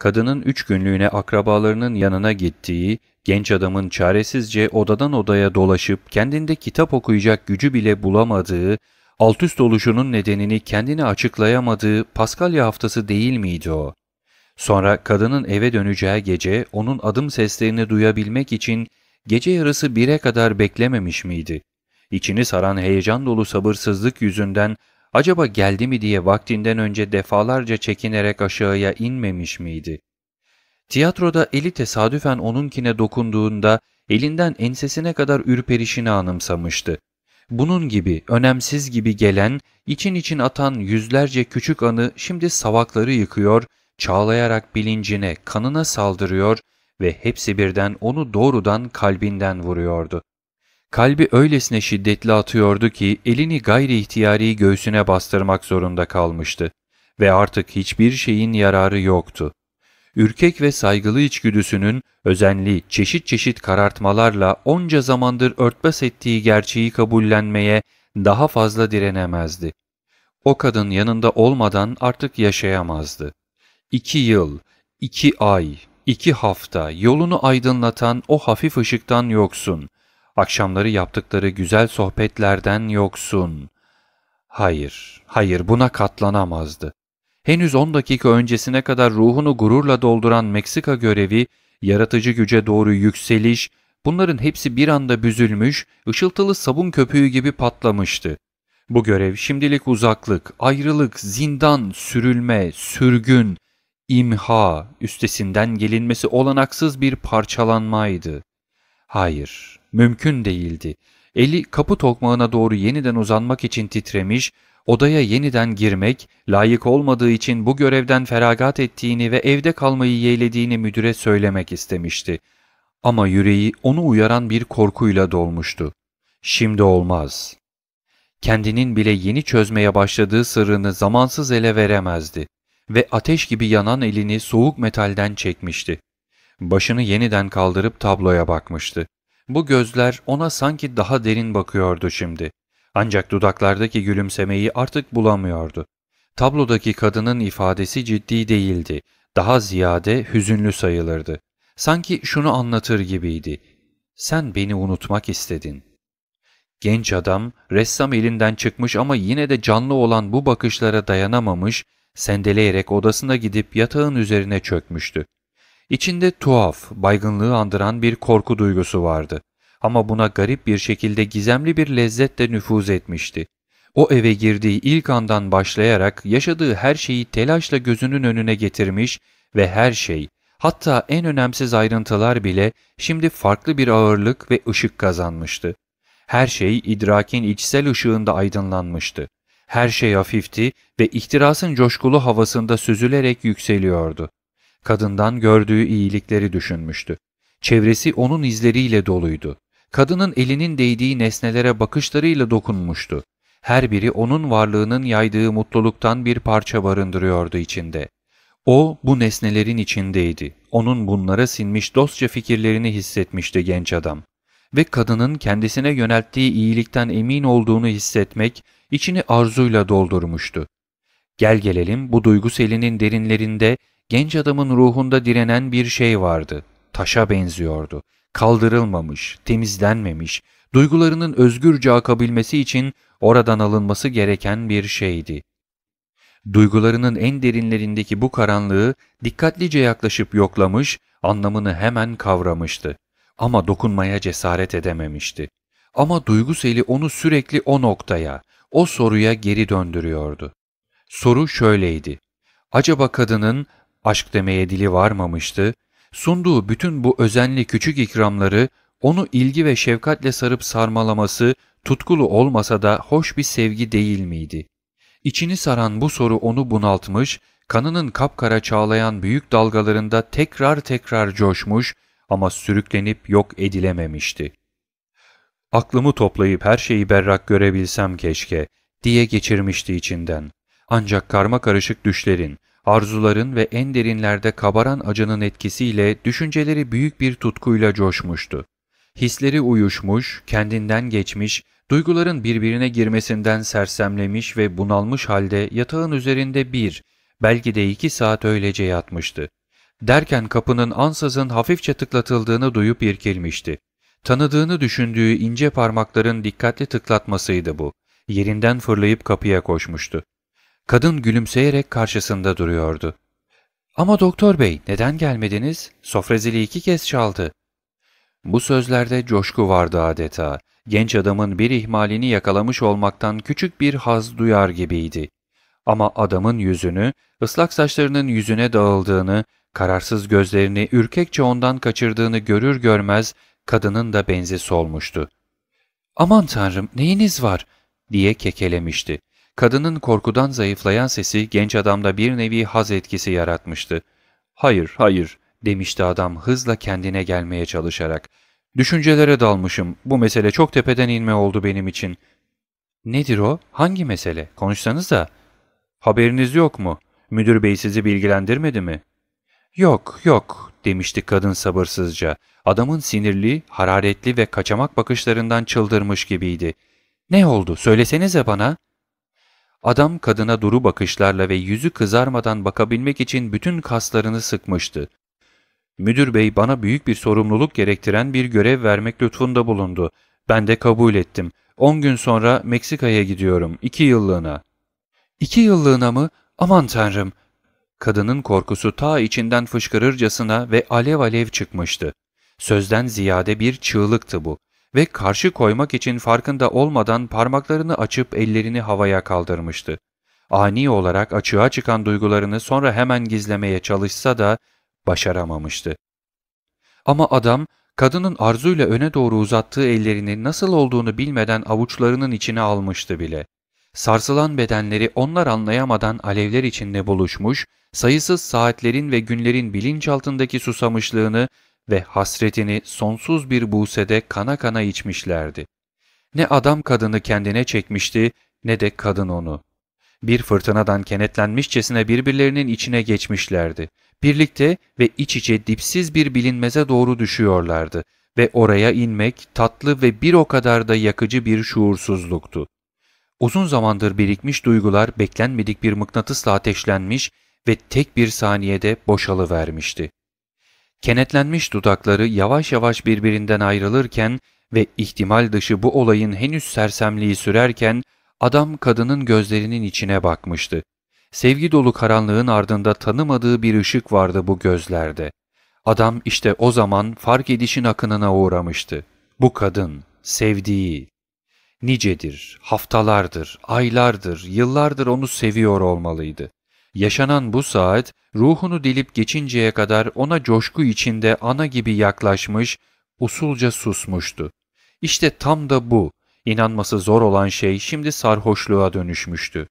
kadının üç günlüğüne akrabalarının yanına gittiği, genç adamın çaresizce odadan odaya dolaşıp kendinde kitap okuyacak gücü bile bulamadığı, altüst oluşunun nedenini kendine açıklayamadığı Paskalya haftası değil miydi o? Sonra kadının eve döneceği gece onun adım seslerini duyabilmek için gece yarısı bire kadar beklememiş miydi? İçini saran heyecan dolu sabırsızlık yüzünden acaba geldi mi diye vaktinden önce defalarca çekinerek aşağıya inmemiş miydi? Tiyatroda eli tesadüfen onunkine dokunduğunda elinden ensesine kadar ürperişini anımsamıştı. Bunun gibi, önemsiz gibi gelen, için için atan yüzlerce küçük anı şimdi savakları yıkıyor, çağlayarak bilincine, kanına saldırıyor ve hepsi birden onu doğrudan kalbinden vuruyordu. Kalbi öylesine şiddetli atıyordu ki elini gayri ihtiyari göğsüne bastırmak zorunda kalmıştı ve artık hiçbir şeyin yararı yoktu. Ürkek ve saygılı içgüdüsünün özenli çeşit çeşit karartmalarla onca zamandır örtbas ettiği gerçeği kabullenmeye daha fazla direnemezdi. O kadın yanında olmadan artık yaşayamazdı. İki yıl, iki ay, iki hafta yolunu aydınlatan o hafif ışıktan yoksun.'' akşamları yaptıkları güzel sohbetlerden yoksun. Hayır, hayır buna katlanamazdı. Henüz 10 dakika öncesine kadar ruhunu gururla dolduran Meksika görevi, yaratıcı güce doğru yükseliş, bunların hepsi bir anda büzülmüş, ışıltılı sabun köpüğü gibi patlamıştı. Bu görev şimdilik uzaklık, ayrılık, zindan, sürülme, sürgün, imha, üstesinden gelinmesi olanaksız bir parçalanmaydı. Hayır, mümkün değildi. Eli kapı tokmağına doğru yeniden uzanmak için titremiş, odaya yeniden girmek, layık olmadığı için bu görevden feragat ettiğini ve evde kalmayı yeğlediğini müdüre söylemek istemişti. Ama yüreği onu uyaran bir korkuyla dolmuştu. Şimdi olmaz. Kendinin bile yeni çözmeye başladığı sırrını zamansız ele veremezdi ve ateş gibi yanan elini soğuk metalden çekmişti. Başını yeniden kaldırıp tabloya bakmıştı. Bu gözler ona sanki daha derin bakıyordu şimdi. Ancak dudaklardaki gülümsemeyi artık bulamıyordu. Tablodaki kadının ifadesi ciddi değildi. Daha ziyade hüzünlü sayılırdı. Sanki şunu anlatır gibiydi. Sen beni unutmak istedin. Genç adam, ressam elinden çıkmış ama yine de canlı olan bu bakışlara dayanamamış, sendeleyerek odasına gidip yatağın üzerine çökmüştü. İçinde tuhaf, baygınlığı andıran bir korku duygusu vardı. Ama buna garip bir şekilde gizemli bir lezzetle nüfuz etmişti. O eve girdiği ilk andan başlayarak yaşadığı her şeyi telaşla gözünün önüne getirmiş ve her şey, hatta en önemsiz ayrıntılar bile şimdi farklı bir ağırlık ve ışık kazanmıştı. Her şey idrakin içsel ışığında aydınlanmıştı. Her şey hafifti ve ihtirasın coşkulu havasında süzülerek yükseliyordu. Kadından gördüğü iyilikleri düşünmüştü. Çevresi onun izleriyle doluydu. Kadının elinin değdiği nesnelere bakışlarıyla dokunmuştu. Her biri onun varlığının yaydığı mutluluktan bir parça barındırıyordu içinde. O bu nesnelerin içindeydi. Onun bunlara sinmiş dostça fikirlerini hissetmişti genç adam. Ve kadının kendisine yönelttiği iyilikten emin olduğunu hissetmek içini arzuyla doldurmuştu. Gel gelelim bu duygu selinin derinlerinde Genç adamın ruhunda direnen bir şey vardı. Taşa benziyordu. Kaldırılmamış, temizlenmemiş, duygularının özgürce akabilmesi için oradan alınması gereken bir şeydi. Duygularının en derinlerindeki bu karanlığı dikkatlice yaklaşıp yoklamış, anlamını hemen kavramıştı. Ama dokunmaya cesaret edememişti. Ama duygu seli onu sürekli o noktaya, o soruya geri döndürüyordu. Soru şöyleydi. Acaba kadının aşk demeye dili varmamıştı, sunduğu bütün bu özenli küçük ikramları onu ilgi ve şefkatle sarıp sarmalaması tutkulu olmasa da hoş bir sevgi değil miydi? İçini saran bu soru onu bunaltmış, kanının kapkara çağlayan büyük dalgalarında tekrar tekrar coşmuş ama sürüklenip yok edilememişti. Aklımı toplayıp her şeyi berrak görebilsem keşke diye geçirmişti içinden. Ancak karma karışık düşlerin, arzuların ve en derinlerde kabaran acının etkisiyle düşünceleri büyük bir tutkuyla coşmuştu. Hisleri uyuşmuş, kendinden geçmiş, duyguların birbirine girmesinden sersemlemiş ve bunalmış halde yatağın üzerinde bir, belki de iki saat öylece yatmıştı. Derken kapının ansızın hafifçe tıklatıldığını duyup irkilmişti. Tanıdığını düşündüğü ince parmakların dikkatli tıklatmasıydı bu. Yerinden fırlayıp kapıya koşmuştu. Kadın gülümseyerek karşısında duruyordu. ''Ama doktor bey neden gelmediniz? Sofrezili iki kez çaldı.'' Bu sözlerde coşku vardı adeta. Genç adamın bir ihmalini yakalamış olmaktan küçük bir haz duyar gibiydi. Ama adamın yüzünü, ıslak saçlarının yüzüne dağıldığını, kararsız gözlerini ürkekçe ondan kaçırdığını görür görmez kadının da benzi solmuştu. ''Aman tanrım neyiniz var?'' diye kekelemişti. Kadının korkudan zayıflayan sesi genç adamda bir nevi haz etkisi yaratmıştı. ''Hayır, hayır.'' demişti adam hızla kendine gelmeye çalışarak. ''Düşüncelere dalmışım. Bu mesele çok tepeden inme oldu benim için.'' ''Nedir o? Hangi mesele? Konuşsanız da.'' ''Haberiniz yok mu? Müdür bey sizi bilgilendirmedi mi?'' ''Yok, yok.'' demişti kadın sabırsızca. Adamın sinirli, hararetli ve kaçamak bakışlarından çıldırmış gibiydi. ''Ne oldu? Söylesenize bana.'' Adam kadına duru bakışlarla ve yüzü kızarmadan bakabilmek için bütün kaslarını sıkmıştı. Müdür bey bana büyük bir sorumluluk gerektiren bir görev vermek lütfunda bulundu. Ben de kabul ettim. On gün sonra Meksika'ya gidiyorum. 2 yıllığına. İki yıllığına mı? Aman tanrım. Kadının korkusu ta içinden fışkırırcasına ve alev alev çıkmıştı. Sözden ziyade bir çığlıktı bu ve karşı koymak için farkında olmadan parmaklarını açıp ellerini havaya kaldırmıştı. Ani olarak açığa çıkan duygularını sonra hemen gizlemeye çalışsa da başaramamıştı. Ama adam kadının arzuyla öne doğru uzattığı ellerini nasıl olduğunu bilmeden avuçlarının içine almıştı bile. Sarsılan bedenleri onlar anlayamadan alevler içinde buluşmuş, sayısız saatlerin ve günlerin bilinçaltındaki susamışlığını ve hasretini sonsuz bir buğsede kana kana içmişlerdi. Ne adam kadını kendine çekmişti ne de kadın onu. Bir fırtınadan kenetlenmişçesine birbirlerinin içine geçmişlerdi. Birlikte ve iç içe dipsiz bir bilinmeze doğru düşüyorlardı ve oraya inmek tatlı ve bir o kadar da yakıcı bir şuursuzluktu. Uzun zamandır birikmiş duygular beklenmedik bir mıknatısla ateşlenmiş ve tek bir saniyede boşalı vermişti. Kenetlenmiş dudakları yavaş yavaş birbirinden ayrılırken ve ihtimal dışı bu olayın henüz sersemliği sürerken adam kadının gözlerinin içine bakmıştı. Sevgi dolu karanlığın ardında tanımadığı bir ışık vardı bu gözlerde. Adam işte o zaman fark edişin akınına uğramıştı. Bu kadın, sevdiği. Nicedir, haftalardır, aylardır, yıllardır onu seviyor olmalıydı. Yaşanan bu saat ruhunu dilip geçinceye kadar ona coşku içinde ana gibi yaklaşmış, usulca susmuştu. İşte tam da bu, inanması zor olan şey şimdi sarhoşluğa dönüşmüştü.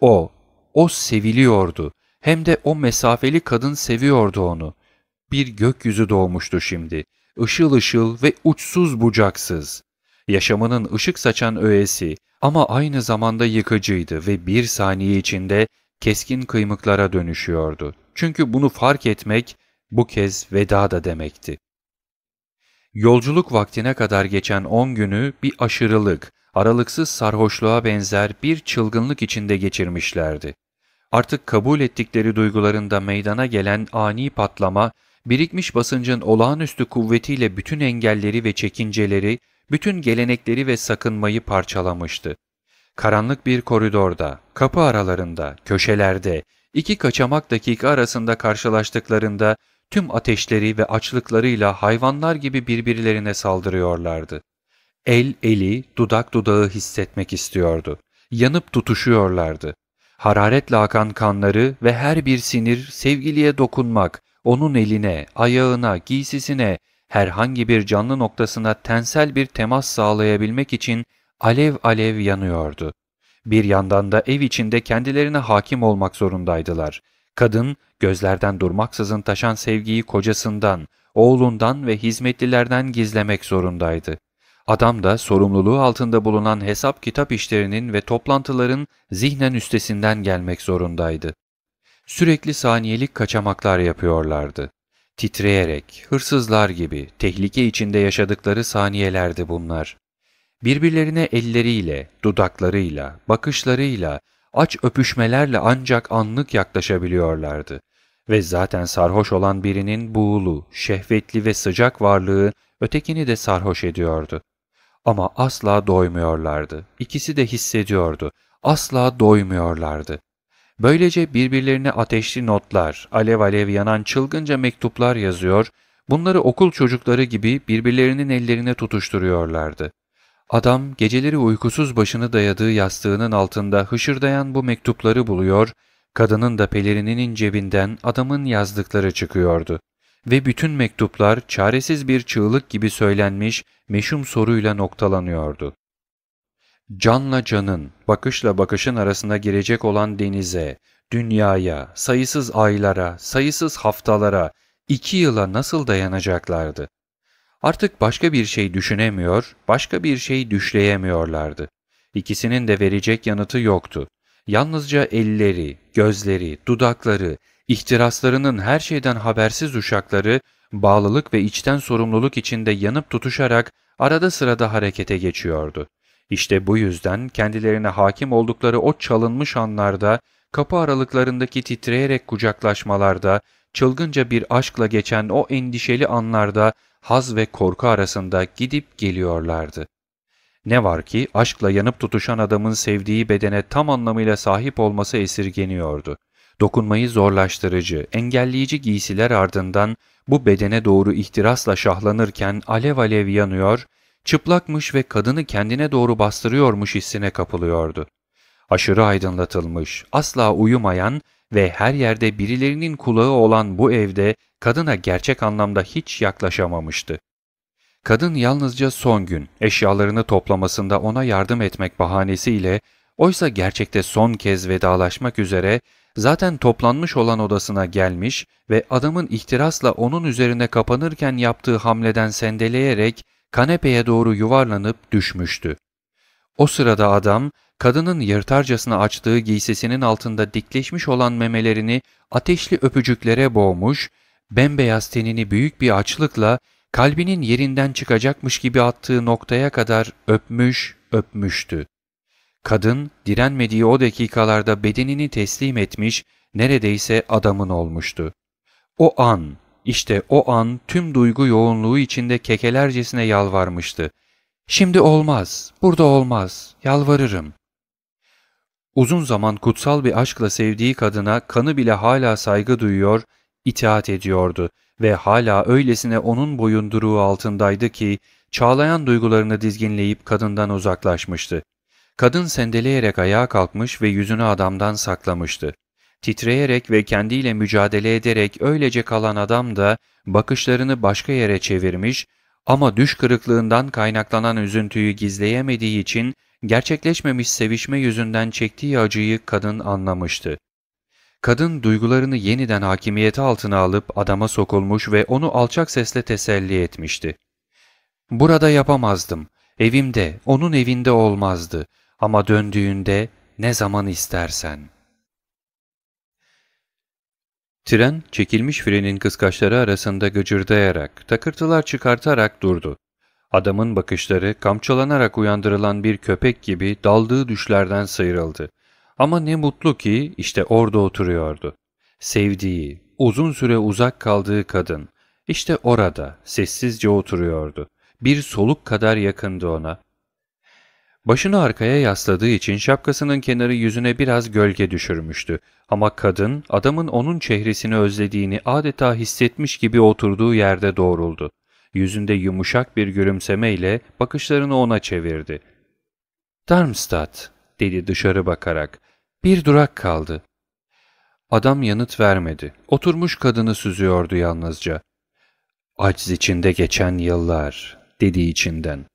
O, o seviliyordu. Hem de o mesafeli kadın seviyordu onu. Bir gökyüzü doğmuştu şimdi. ışıl ışıl ve uçsuz bucaksız. Yaşamının ışık saçan öğesi ama aynı zamanda yıkıcıydı ve bir saniye içinde keskin kıymıklara dönüşüyordu. Çünkü bunu fark etmek bu kez veda da demekti. Yolculuk vaktine kadar geçen on günü bir aşırılık, aralıksız sarhoşluğa benzer bir çılgınlık içinde geçirmişlerdi. Artık kabul ettikleri duygularında meydana gelen ani patlama, birikmiş basıncın olağanüstü kuvvetiyle bütün engelleri ve çekinceleri, bütün gelenekleri ve sakınmayı parçalamıştı. Karanlık bir koridorda, kapı aralarında, köşelerde, iki kaçamak dakika arasında karşılaştıklarında tüm ateşleri ve açlıklarıyla hayvanlar gibi birbirlerine saldırıyorlardı. El eli, dudak dudağı hissetmek istiyordu. Yanıp tutuşuyorlardı. Hararetle akan kanları ve her bir sinir sevgiliye dokunmak, onun eline, ayağına, giysisine, herhangi bir canlı noktasına tensel bir temas sağlayabilmek için alev alev yanıyordu. Bir yandan da ev içinde kendilerine hakim olmak zorundaydılar. Kadın, gözlerden durmaksızın taşan sevgiyi kocasından, oğlundan ve hizmetlilerden gizlemek zorundaydı. Adam da sorumluluğu altında bulunan hesap kitap işlerinin ve toplantıların zihnen üstesinden gelmek zorundaydı. Sürekli saniyelik kaçamaklar yapıyorlardı. Titreyerek, hırsızlar gibi, tehlike içinde yaşadıkları saniyelerdi bunlar birbirlerine elleriyle, dudaklarıyla, bakışlarıyla, aç öpüşmelerle ancak anlık yaklaşabiliyorlardı. Ve zaten sarhoş olan birinin buğulu, şehvetli ve sıcak varlığı ötekini de sarhoş ediyordu. Ama asla doymuyorlardı. İkisi de hissediyordu. Asla doymuyorlardı. Böylece birbirlerine ateşli notlar, alev alev yanan çılgınca mektuplar yazıyor, bunları okul çocukları gibi birbirlerinin ellerine tutuşturuyorlardı. Adam geceleri uykusuz başını dayadığı yastığının altında hışırdayan bu mektupları buluyor, kadının da pelerininin cebinden adamın yazdıkları çıkıyordu. Ve bütün mektuplar çaresiz bir çığlık gibi söylenmiş meşhum soruyla noktalanıyordu. Canla canın, bakışla bakışın arasına girecek olan denize, dünyaya, sayısız aylara, sayısız haftalara, iki yıla nasıl dayanacaklardı? Artık başka bir şey düşünemiyor, başka bir şey düşleyemiyorlardı. İkisinin de verecek yanıtı yoktu. Yalnızca elleri, gözleri, dudakları, ihtiraslarının her şeyden habersiz uşakları, bağlılık ve içten sorumluluk içinde yanıp tutuşarak arada sırada harekete geçiyordu. İşte bu yüzden kendilerine hakim oldukları o çalınmış anlarda, kapı aralıklarındaki titreyerek kucaklaşmalarda, çılgınca bir aşkla geçen o endişeli anlarda haz ve korku arasında gidip geliyorlardı. Ne var ki aşkla yanıp tutuşan adamın sevdiği bedene tam anlamıyla sahip olması esirgeniyordu. Dokunmayı zorlaştırıcı, engelleyici giysiler ardından bu bedene doğru ihtirasla şahlanırken alev alev yanıyor, çıplakmış ve kadını kendine doğru bastırıyormuş hissine kapılıyordu. Aşırı aydınlatılmış, asla uyumayan ve her yerde birilerinin kulağı olan bu evde kadına gerçek anlamda hiç yaklaşamamıştı. Kadın yalnızca son gün eşyalarını toplamasında ona yardım etmek bahanesiyle oysa gerçekte son kez vedalaşmak üzere zaten toplanmış olan odasına gelmiş ve adamın ihtirasla onun üzerine kapanırken yaptığı hamleden sendeleyerek kanepeye doğru yuvarlanıp düşmüştü. O sırada adam kadının yırtarcasına açtığı giysisinin altında dikleşmiş olan memelerini ateşli öpücüklere boğmuş bembeyaz tenini büyük bir açlıkla kalbinin yerinden çıkacakmış gibi attığı noktaya kadar öpmüş, öpmüştü. Kadın direnmediği o dakikalarda bedenini teslim etmiş, neredeyse adamın olmuştu. O an, işte o an tüm duygu yoğunluğu içinde kekelercesine yalvarmıştı. Şimdi olmaz, burada olmaz, yalvarırım. Uzun zaman kutsal bir aşkla sevdiği kadına kanı bile hala saygı duyuyor, itaat ediyordu ve hala öylesine onun boyunduruğu altındaydı ki çağlayan duygularını dizginleyip kadından uzaklaşmıştı. Kadın sendeleyerek ayağa kalkmış ve yüzünü adamdan saklamıştı. Titreyerek ve kendiyle mücadele ederek öylece kalan adam da bakışlarını başka yere çevirmiş ama düş kırıklığından kaynaklanan üzüntüyü gizleyemediği için gerçekleşmemiş sevişme yüzünden çektiği acıyı kadın anlamıştı. Kadın duygularını yeniden hakimiyeti altına alıp adama sokulmuş ve onu alçak sesle teselli etmişti. ''Burada yapamazdım. Evimde, onun evinde olmazdı. Ama döndüğünde ne zaman istersen.'' Tren çekilmiş frenin kıskaçları arasında gıcırdayarak, takırtılar çıkartarak durdu. Adamın bakışları kamçılanarak uyandırılan bir köpek gibi daldığı düşlerden sıyrıldı. Ama ne mutlu ki işte orada oturuyordu. Sevdiği, uzun süre uzak kaldığı kadın, işte orada sessizce oturuyordu. Bir soluk kadar yakındı ona. Başını arkaya yasladığı için şapkasının kenarı yüzüne biraz gölge düşürmüştü. Ama kadın adamın onun çehresini özlediğini adeta hissetmiş gibi oturduğu yerde doğruldu. Yüzünde yumuşak bir gülümsemeyle bakışlarını ona çevirdi. ''Darmstadt'' dedi dışarı bakarak. Bir durak kaldı. Adam yanıt vermedi. Oturmuş kadını süzüyordu yalnızca. Aciz içinde geçen yıllar, dedi içinden.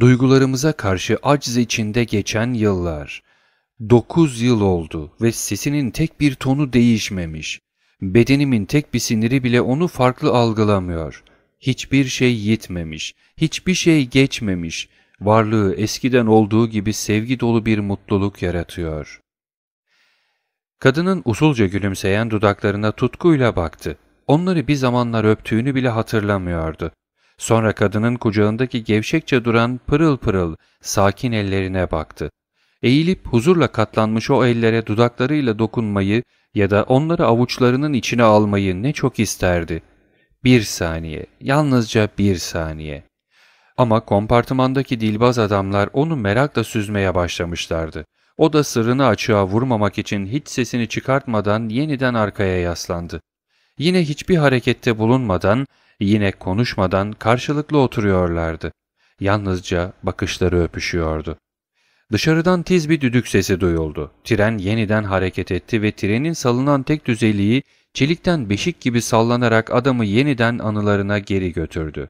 Duygularımıza karşı aciz içinde geçen yıllar. Dokuz yıl oldu ve sesinin tek bir tonu değişmemiş. Bedenimin tek bir siniri bile onu farklı algılamıyor. Hiçbir şey yitmemiş, hiçbir şey geçmemiş. Varlığı eskiden olduğu gibi sevgi dolu bir mutluluk yaratıyor. Kadının usulca gülümseyen dudaklarına tutkuyla baktı. Onları bir zamanlar öptüğünü bile hatırlamıyordu. Sonra kadının kucağındaki gevşekçe duran pırıl pırıl sakin ellerine baktı. Eğilip huzurla katlanmış o ellere dudaklarıyla dokunmayı ya da onları avuçlarının içine almayı ne çok isterdi. Bir saniye, yalnızca bir saniye. Ama kompartımandaki dilbaz adamlar onu merakla süzmeye başlamışlardı. O da sırrını açığa vurmamak için hiç sesini çıkartmadan yeniden arkaya yaslandı. Yine hiçbir harekette bulunmadan, yine konuşmadan karşılıklı oturuyorlardı. Yalnızca bakışları öpüşüyordu. Dışarıdan tiz bir düdük sesi duyuldu. Tren yeniden hareket etti ve trenin salınan tek düzeliği çelikten beşik gibi sallanarak adamı yeniden anılarına geri götürdü.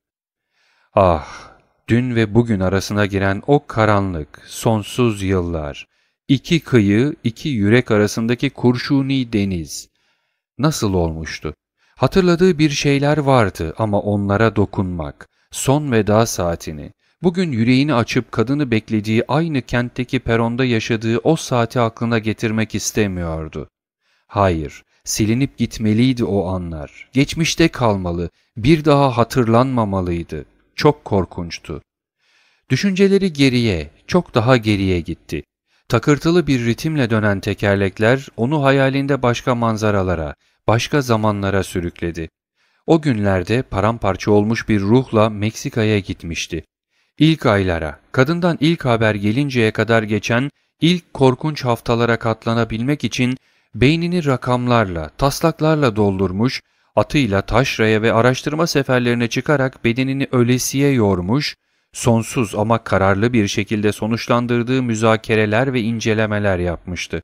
Ah, dün ve bugün arasına giren o karanlık, sonsuz yıllar, İki kıyı, iki yürek arasındaki kurşuni deniz. Nasıl olmuştu? Hatırladığı bir şeyler vardı ama onlara dokunmak, son veda saatini, bugün yüreğini açıp kadını beklediği aynı kentteki peronda yaşadığı o saati aklına getirmek istemiyordu. Hayır, silinip gitmeliydi o anlar. Geçmişte kalmalı, bir daha hatırlanmamalıydı. Çok korkunçtu. Düşünceleri geriye, çok daha geriye gitti. Takırtılı bir ritimle dönen tekerlekler onu hayalinde başka manzaralara, başka zamanlara sürükledi. O günlerde paramparça olmuş bir ruhla Meksika'ya gitmişti. İlk aylara, kadından ilk haber gelinceye kadar geçen ilk korkunç haftalara katlanabilmek için beynini rakamlarla, taslaklarla doldurmuş, atıyla taşraya ve araştırma seferlerine çıkarak bedenini ölesiye yormuş, sonsuz ama kararlı bir şekilde sonuçlandırdığı müzakereler ve incelemeler yapmıştı.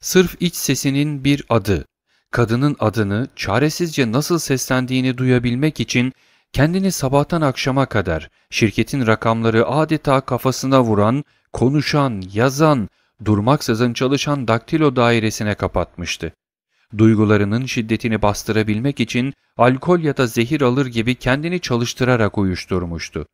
Sırf iç sesinin bir adı, kadının adını çaresizce nasıl seslendiğini duyabilmek için kendini sabahtan akşama kadar şirketin rakamları adeta kafasına vuran, konuşan, yazan, durmaksızın çalışan daktilo dairesine kapatmıştı. Duygularının şiddetini bastırabilmek için alkol ya da zehir alır gibi kendini çalıştırarak uyuşturmuştu.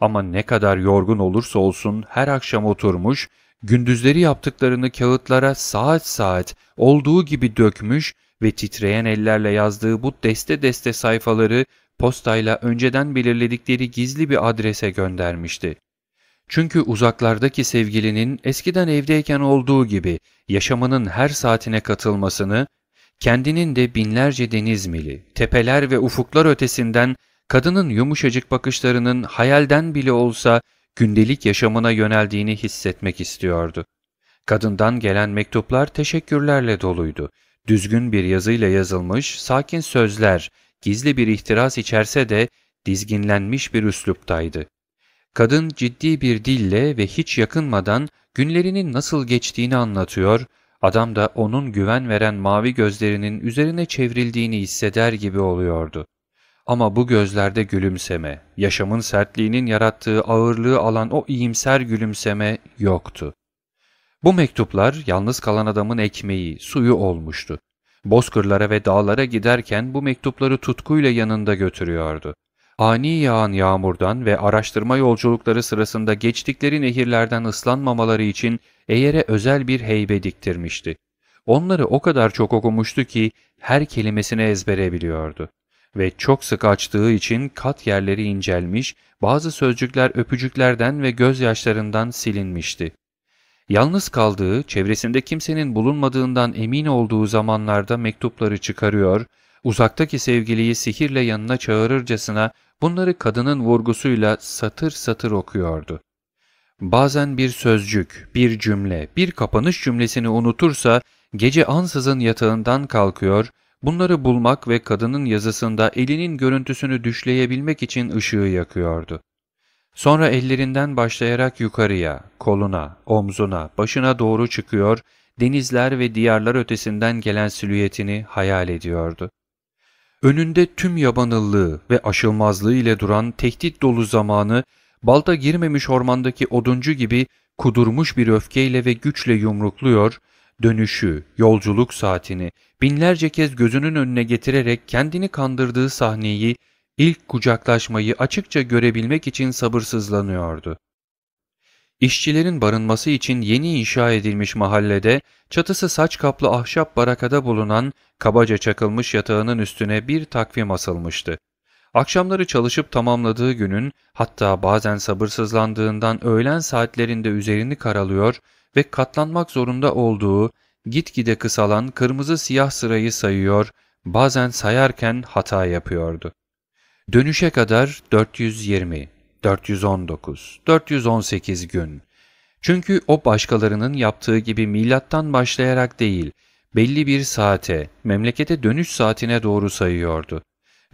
Ama ne kadar yorgun olursa olsun her akşam oturmuş, gündüzleri yaptıklarını kağıtlara saat saat olduğu gibi dökmüş ve titreyen ellerle yazdığı bu deste deste sayfaları postayla önceden belirledikleri gizli bir adrese göndermişti. Çünkü uzaklardaki sevgilinin eskiden evdeyken olduğu gibi yaşamının her saatine katılmasını, kendinin de binlerce deniz mili, tepeler ve ufuklar ötesinden kadının yumuşacık bakışlarının hayalden bile olsa gündelik yaşamına yöneldiğini hissetmek istiyordu. Kadından gelen mektuplar teşekkürlerle doluydu. Düzgün bir yazıyla yazılmış, sakin sözler, gizli bir ihtiras içerse de dizginlenmiş bir üsluptaydı. Kadın ciddi bir dille ve hiç yakınmadan günlerinin nasıl geçtiğini anlatıyor, adam da onun güven veren mavi gözlerinin üzerine çevrildiğini hisseder gibi oluyordu. Ama bu gözlerde gülümseme, yaşamın sertliğinin yarattığı ağırlığı alan o iyimser gülümseme yoktu. Bu mektuplar yalnız kalan adamın ekmeği, suyu olmuştu. Bozkırlara ve dağlara giderken bu mektupları tutkuyla yanında götürüyordu. Ani yağan yağmurdan ve araştırma yolculukları sırasında geçtikleri nehirlerden ıslanmamaları için Eyer'e özel bir heybe diktirmişti. Onları o kadar çok okumuştu ki her kelimesini ezbere biliyordu ve çok sık açtığı için kat yerleri incelmiş, bazı sözcükler öpücüklerden ve gözyaşlarından silinmişti. Yalnız kaldığı, çevresinde kimsenin bulunmadığından emin olduğu zamanlarda mektupları çıkarıyor, uzaktaki sevgiliyi sihirle yanına çağırırcasına bunları kadının vurgusuyla satır satır okuyordu. Bazen bir sözcük, bir cümle, bir kapanış cümlesini unutursa gece ansızın yatağından kalkıyor, Bunları bulmak ve kadının yazısında elinin görüntüsünü düşleyebilmek için ışığı yakıyordu. Sonra ellerinden başlayarak yukarıya, koluna, omzuna, başına doğru çıkıyor, denizler ve diyarlar ötesinden gelen silüetini hayal ediyordu. Önünde tüm yabanıllığı ve aşılmazlığı ile duran tehdit dolu zamanı, balta girmemiş ormandaki oduncu gibi kudurmuş bir öfkeyle ve güçle yumrukluyor, dönüşü, yolculuk saatini binlerce kez gözünün önüne getirerek kendini kandırdığı sahneyi, ilk kucaklaşmayı açıkça görebilmek için sabırsızlanıyordu. İşçilerin barınması için yeni inşa edilmiş mahallede çatısı saç kaplı ahşap barakada bulunan kabaca çakılmış yatağının üstüne bir takvim asılmıştı. Akşamları çalışıp tamamladığı günün hatta bazen sabırsızlandığından öğlen saatlerinde üzerini karalıyor, ve katlanmak zorunda olduğu gitgide kısalan kırmızı siyah sırayı sayıyor, bazen sayarken hata yapıyordu. Dönüşe kadar 420, 419, 418 gün. Çünkü o başkalarının yaptığı gibi milattan başlayarak değil, belli bir saate, memlekete dönüş saatine doğru sayıyordu.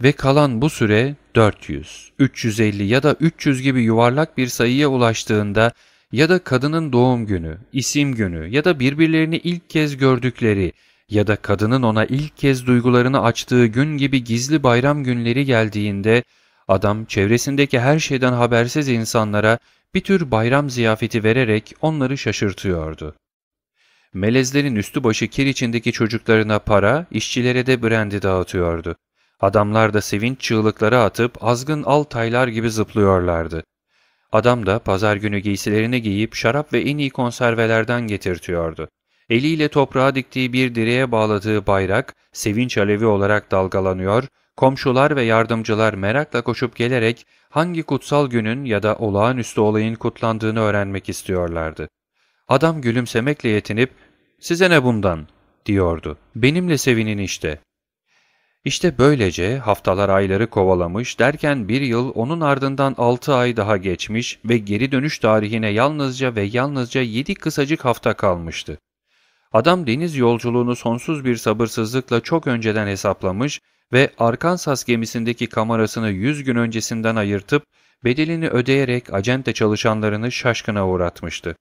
Ve kalan bu süre 400, 350 ya da 300 gibi yuvarlak bir sayıya ulaştığında ya da kadının doğum günü, isim günü ya da birbirlerini ilk kez gördükleri ya da kadının ona ilk kez duygularını açtığı gün gibi gizli bayram günleri geldiğinde adam çevresindeki her şeyden habersiz insanlara bir tür bayram ziyafeti vererek onları şaşırtıyordu. Melezlerin üstü başı kir içindeki çocuklarına para, işçilere de brandi dağıtıyordu. Adamlar da sevinç çığlıkları atıp azgın altaylar gibi zıplıyorlardı. Adam da pazar günü giysilerini giyip şarap ve en iyi konservelerden getirtiyordu. Eliyle toprağa diktiği bir direğe bağladığı bayrak, sevinç alevi olarak dalgalanıyor, komşular ve yardımcılar merakla koşup gelerek hangi kutsal günün ya da olağanüstü olayın kutlandığını öğrenmek istiyorlardı. Adam gülümsemekle yetinip, ''Size ne bundan?'' diyordu. ''Benimle sevinin işte. İşte böylece haftalar ayları kovalamış derken bir yıl onun ardından 6 ay daha geçmiş ve geri dönüş tarihine yalnızca ve yalnızca 7 kısacık hafta kalmıştı. Adam deniz yolculuğunu sonsuz bir sabırsızlıkla çok önceden hesaplamış ve Arkansas gemisindeki kamerasını 100 gün öncesinden ayırtıp bedelini ödeyerek acente çalışanlarını şaşkına uğratmıştı.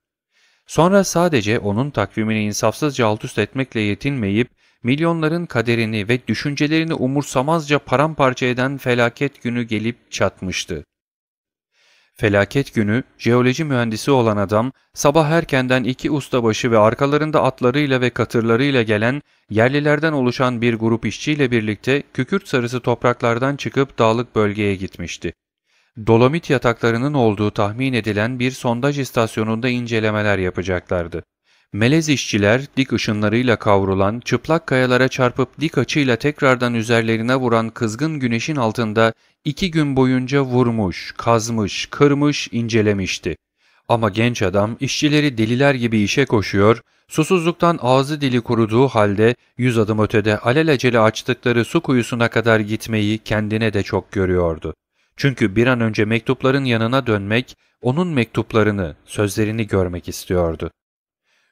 Sonra sadece onun takvimini insafsızca alt üst etmekle yetinmeyip milyonların kaderini ve düşüncelerini umursamazca paramparça eden felaket günü gelip çatmıştı. Felaket günü jeoloji mühendisi olan adam sabah erkenden iki ustabaşı ve arkalarında atlarıyla ve katırlarıyla gelen yerlilerden oluşan bir grup işçiyle birlikte kükürt sarısı topraklardan çıkıp dağlık bölgeye gitmişti. Dolomit yataklarının olduğu tahmin edilen bir sondaj istasyonunda incelemeler yapacaklardı. Melez işçiler dik ışınlarıyla kavrulan, çıplak kayalara çarpıp dik açıyla tekrardan üzerlerine vuran kızgın güneşin altında iki gün boyunca vurmuş, kazmış, kırmış, incelemişti. Ama genç adam işçileri deliler gibi işe koşuyor, susuzluktan ağzı dili kuruduğu halde yüz adım ötede alelacele açtıkları su kuyusuna kadar gitmeyi kendine de çok görüyordu. Çünkü bir an önce mektupların yanına dönmek, onun mektuplarını, sözlerini görmek istiyordu.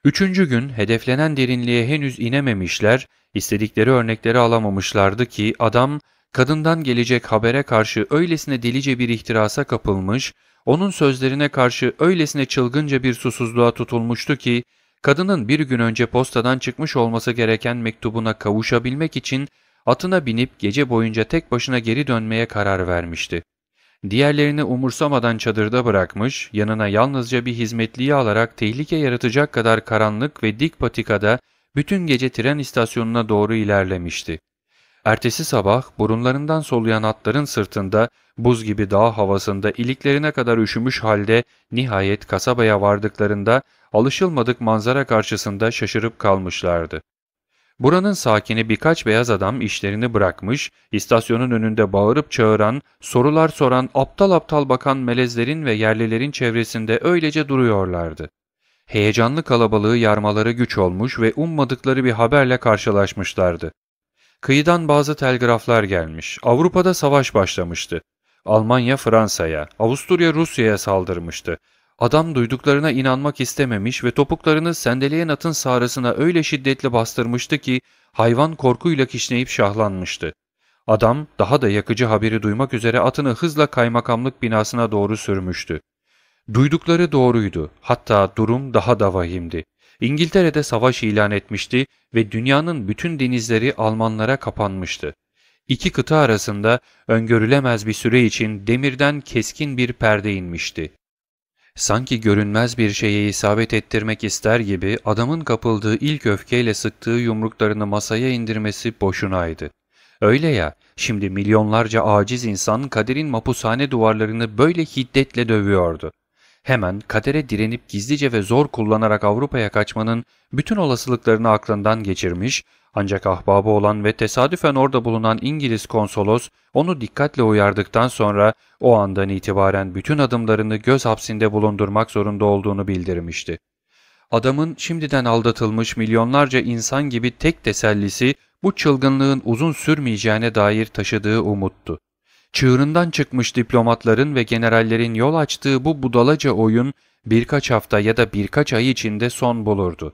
Üçüncü gün hedeflenen derinliğe henüz inememişler, istedikleri örnekleri alamamışlardı ki adam kadından gelecek habere karşı öylesine delice bir ihtirasa kapılmış, onun sözlerine karşı öylesine çılgınca bir susuzluğa tutulmuştu ki, kadının bir gün önce postadan çıkmış olması gereken mektubuna kavuşabilmek için atına binip gece boyunca tek başına geri dönmeye karar vermişti. Diğerlerini umursamadan çadırda bırakmış, yanına yalnızca bir hizmetliyi alarak tehlike yaratacak kadar karanlık ve dik patikada bütün gece tren istasyonuna doğru ilerlemişti. Ertesi sabah burunlarından soluyan atların sırtında buz gibi dağ havasında iliklerine kadar üşümüş halde nihayet kasabaya vardıklarında alışılmadık manzara karşısında şaşırıp kalmışlardı. Buranın sakini birkaç beyaz adam işlerini bırakmış, istasyonun önünde bağırıp çağıran, sorular soran aptal aptal bakan melezlerin ve yerlilerin çevresinde öylece duruyorlardı. Heyecanlı kalabalığı yarmaları güç olmuş ve ummadıkları bir haberle karşılaşmışlardı. Kıyıdan bazı telgraflar gelmiş. Avrupa'da savaş başlamıştı. Almanya Fransa'ya, Avusturya Rusya'ya saldırmıştı. Adam duyduklarına inanmak istememiş ve topuklarını sendeleyen atın sağrısına öyle şiddetle bastırmıştı ki hayvan korkuyla kişneyip şahlanmıştı. Adam daha da yakıcı haberi duymak üzere atını hızla kaymakamlık binasına doğru sürmüştü. Duydukları doğruydu. Hatta durum daha da vahimdi. İngiltere'de savaş ilan etmişti ve dünyanın bütün denizleri Almanlara kapanmıştı. İki kıta arasında öngörülemez bir süre için demirden keskin bir perde inmişti. Sanki görünmez bir şeye isabet ettirmek ister gibi adamın kapıldığı ilk öfkeyle sıktığı yumruklarını masaya indirmesi boşunaydı. Öyle ya, şimdi milyonlarca aciz insan kaderin mapushane duvarlarını böyle hiddetle dövüyordu. Hemen kadere direnip gizlice ve zor kullanarak Avrupa'ya kaçmanın bütün olasılıklarını aklından geçirmiş, ancak ahbabı olan ve tesadüfen orada bulunan İngiliz konsolos onu dikkatle uyardıktan sonra o andan itibaren bütün adımlarını göz hapsinde bulundurmak zorunda olduğunu bildirmişti. Adamın şimdiden aldatılmış milyonlarca insan gibi tek tesellisi bu çılgınlığın uzun sürmeyeceğine dair taşıdığı umuttu. Çığırından çıkmış diplomatların ve generallerin yol açtığı bu budalaca oyun birkaç hafta ya da birkaç ay içinde son bulurdu.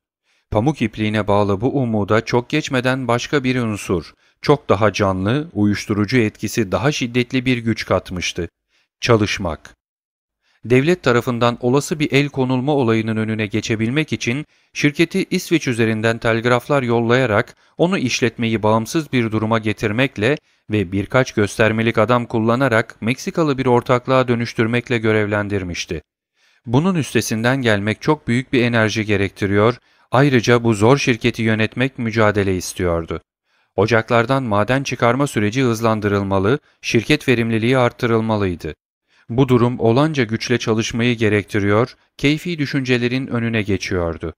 Pamuk ipliğine bağlı bu umuda çok geçmeden başka bir unsur, çok daha canlı, uyuşturucu etkisi daha şiddetli bir güç katmıştı. Çalışmak. Devlet tarafından olası bir el konulma olayının önüne geçebilmek için şirketi İsveç üzerinden telgraflar yollayarak onu işletmeyi bağımsız bir duruma getirmekle ve birkaç göstermelik adam kullanarak Meksikalı bir ortaklığa dönüştürmekle görevlendirmişti. Bunun üstesinden gelmek çok büyük bir enerji gerektiriyor Ayrıca bu zor şirketi yönetmek mücadele istiyordu. Ocaklardan maden çıkarma süreci hızlandırılmalı, şirket verimliliği arttırılmalıydı. Bu durum olanca güçle çalışmayı gerektiriyor, keyfi düşüncelerin önüne geçiyordu.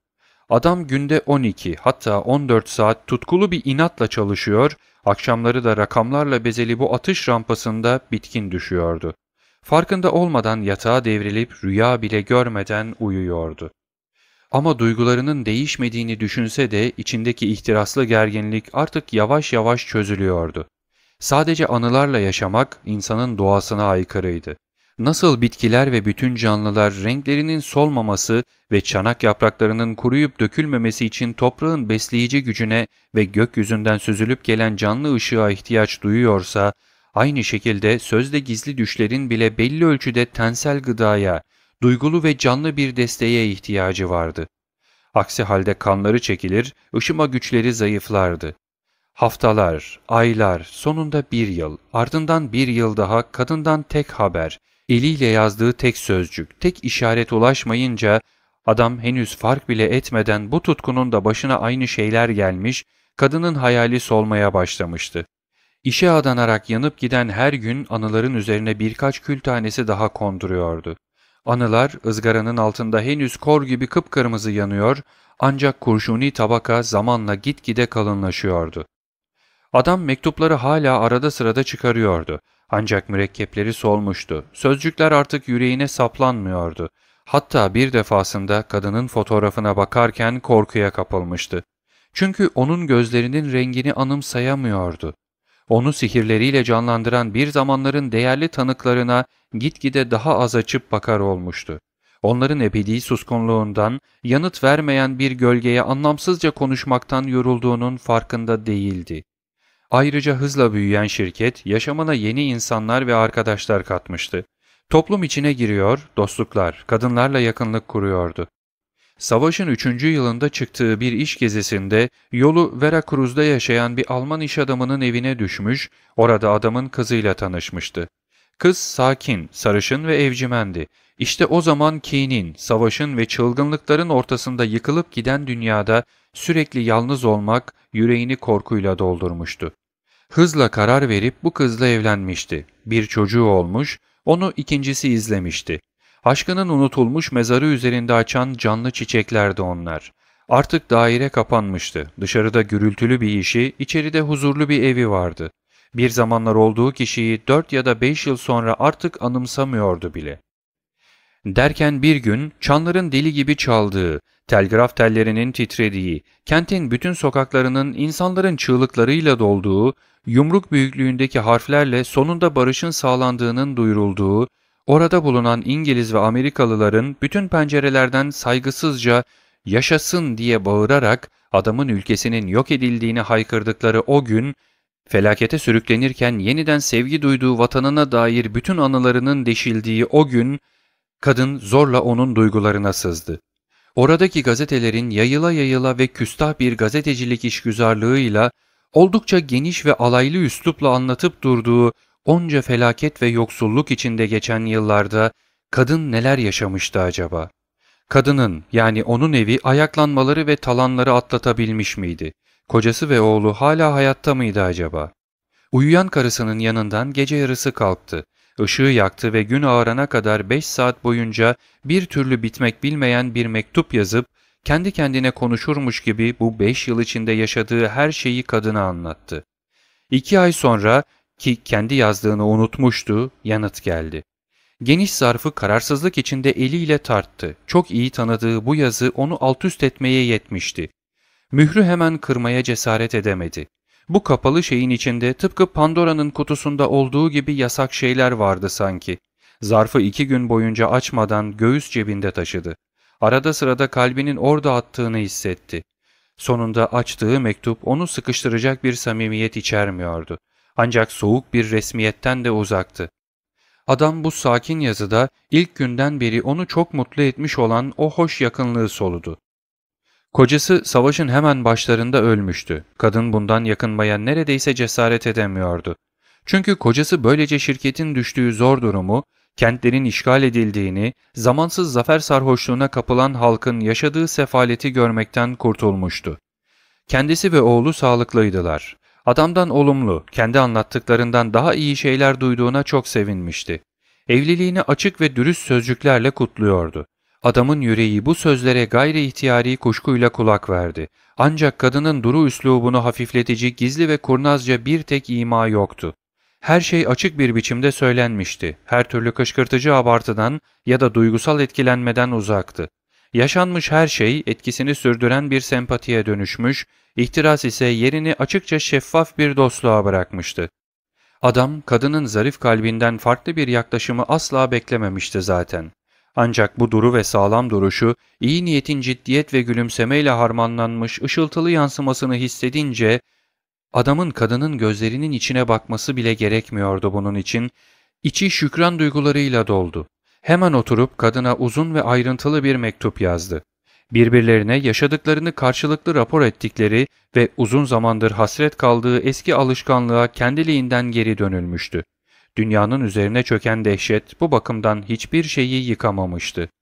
Adam günde 12 hatta 14 saat tutkulu bir inatla çalışıyor, akşamları da rakamlarla bezeli bu atış rampasında bitkin düşüyordu. Farkında olmadan yatağa devrilip rüya bile görmeden uyuyordu. Ama duygularının değişmediğini düşünse de içindeki ihtiraslı gerginlik artık yavaş yavaş çözülüyordu. Sadece anılarla yaşamak insanın doğasına aykırıydı. Nasıl bitkiler ve bütün canlılar renklerinin solmaması ve çanak yapraklarının kuruyup dökülmemesi için toprağın besleyici gücüne ve gökyüzünden süzülüp gelen canlı ışığa ihtiyaç duyuyorsa, aynı şekilde sözde gizli düşlerin bile belli ölçüde tensel gıdaya duygulu ve canlı bir desteğe ihtiyacı vardı. Aksi halde kanları çekilir, ışıma güçleri zayıflardı. Haftalar, aylar, sonunda bir yıl, ardından bir yıl daha kadından tek haber, eliyle yazdığı tek sözcük, tek işaret ulaşmayınca adam henüz fark bile etmeden bu tutkunun da başına aynı şeyler gelmiş, kadının hayali solmaya başlamıştı. İşe adanarak yanıp giden her gün anıların üzerine birkaç kül tanesi daha konduruyordu. Anılar ızgaranın altında henüz kor gibi kıpkırmızı yanıyor ancak kurşuni tabaka zamanla gitgide kalınlaşıyordu. Adam mektupları hala arada sırada çıkarıyordu. Ancak mürekkepleri solmuştu. Sözcükler artık yüreğine saplanmıyordu. Hatta bir defasında kadının fotoğrafına bakarken korkuya kapılmıştı. Çünkü onun gözlerinin rengini anımsayamıyordu onu sihirleriyle canlandıran bir zamanların değerli tanıklarına gitgide daha az açıp bakar olmuştu. Onların ebedi suskunluğundan, yanıt vermeyen bir gölgeye anlamsızca konuşmaktan yorulduğunun farkında değildi. Ayrıca hızla büyüyen şirket yaşamına yeni insanlar ve arkadaşlar katmıştı. Toplum içine giriyor, dostluklar, kadınlarla yakınlık kuruyordu. Savaşın 3. yılında çıktığı bir iş gezisinde yolu Veracruz'da yaşayan bir Alman iş adamının evine düşmüş, orada adamın kızıyla tanışmıştı. Kız sakin, sarışın ve evcimendi. İşte o zaman kinin, savaşın ve çılgınlıkların ortasında yıkılıp giden dünyada sürekli yalnız olmak yüreğini korkuyla doldurmuştu. Hızla karar verip bu kızla evlenmişti. Bir çocuğu olmuş, onu ikincisi izlemişti. Aşkının unutulmuş mezarı üzerinde açan canlı çiçeklerdi onlar. Artık daire kapanmıştı. Dışarıda gürültülü bir işi, içeride huzurlu bir evi vardı. Bir zamanlar olduğu kişiyi dört ya da beş yıl sonra artık anımsamıyordu bile. Derken bir gün çanların deli gibi çaldığı, telgraf tellerinin titrediği, kentin bütün sokaklarının insanların çığlıklarıyla dolduğu, yumruk büyüklüğündeki harflerle sonunda barışın sağlandığının duyurulduğu, Orada bulunan İngiliz ve Amerikalıların bütün pencerelerden saygısızca yaşasın diye bağırarak adamın ülkesinin yok edildiğini haykırdıkları o gün, felakete sürüklenirken yeniden sevgi duyduğu vatanına dair bütün anılarının deşildiği o gün, kadın zorla onun duygularına sızdı. Oradaki gazetelerin yayıla yayıla ve küstah bir gazetecilik işgüzarlığıyla oldukça geniş ve alaylı üslupla anlatıp durduğu onca felaket ve yoksulluk içinde geçen yıllarda kadın neler yaşamıştı acaba? Kadının yani onun evi ayaklanmaları ve talanları atlatabilmiş miydi? Kocası ve oğlu hala hayatta mıydı acaba? Uyuyan karısının yanından gece yarısı kalktı. Işığı yaktı ve gün ağarana kadar 5 saat boyunca bir türlü bitmek bilmeyen bir mektup yazıp kendi kendine konuşurmuş gibi bu 5 yıl içinde yaşadığı her şeyi kadına anlattı. İki ay sonra ki kendi yazdığını unutmuştu, yanıt geldi. Geniş zarfı kararsızlık içinde eliyle tarttı. Çok iyi tanıdığı bu yazı onu altüst etmeye yetmişti. Mührü hemen kırmaya cesaret edemedi. Bu kapalı şeyin içinde tıpkı Pandora'nın kutusunda olduğu gibi yasak şeyler vardı sanki. Zarfı iki gün boyunca açmadan göğüs cebinde taşıdı. Arada sırada kalbinin orada attığını hissetti. Sonunda açtığı mektup onu sıkıştıracak bir samimiyet içermiyordu. Ancak soğuk bir resmiyetten de uzaktı. Adam bu sakin yazıda ilk günden beri onu çok mutlu etmiş olan o hoş yakınlığı soludu. Kocası savaşın hemen başlarında ölmüştü. Kadın bundan yakınmaya neredeyse cesaret edemiyordu. Çünkü kocası böylece şirketin düştüğü zor durumu, kentlerin işgal edildiğini, zamansız zafer sarhoşluğuna kapılan halkın yaşadığı sefaleti görmekten kurtulmuştu. Kendisi ve oğlu sağlıklıydılar. Adamdan olumlu, kendi anlattıklarından daha iyi şeyler duyduğuna çok sevinmişti. Evliliğini açık ve dürüst sözcüklerle kutluyordu. Adamın yüreği bu sözlere gayri ihtiyari kuşkuyla kulak verdi. Ancak kadının duru üslubunu hafifletici, gizli ve kurnazca bir tek ima yoktu. Her şey açık bir biçimde söylenmişti. Her türlü kışkırtıcı abartıdan ya da duygusal etkilenmeden uzaktı. Yaşanmış her şey etkisini sürdüren bir sempatiye dönüşmüş, İhtiras ise yerini açıkça şeffaf bir dostluğa bırakmıştı. Adam kadının zarif kalbinden farklı bir yaklaşımı asla beklememişti zaten. Ancak bu duru ve sağlam duruşu, iyi niyetin ciddiyet ve gülümsemeyle harmanlanmış ışıltılı yansımasını hissedince, adamın kadının gözlerinin içine bakması bile gerekmiyordu bunun için, içi şükran duygularıyla doldu. Hemen oturup kadına uzun ve ayrıntılı bir mektup yazdı birbirlerine yaşadıklarını karşılıklı rapor ettikleri ve uzun zamandır hasret kaldığı eski alışkanlığa kendiliğinden geri dönülmüştü. Dünyanın üzerine çöken dehşet bu bakımdan hiçbir şeyi yıkamamıştı.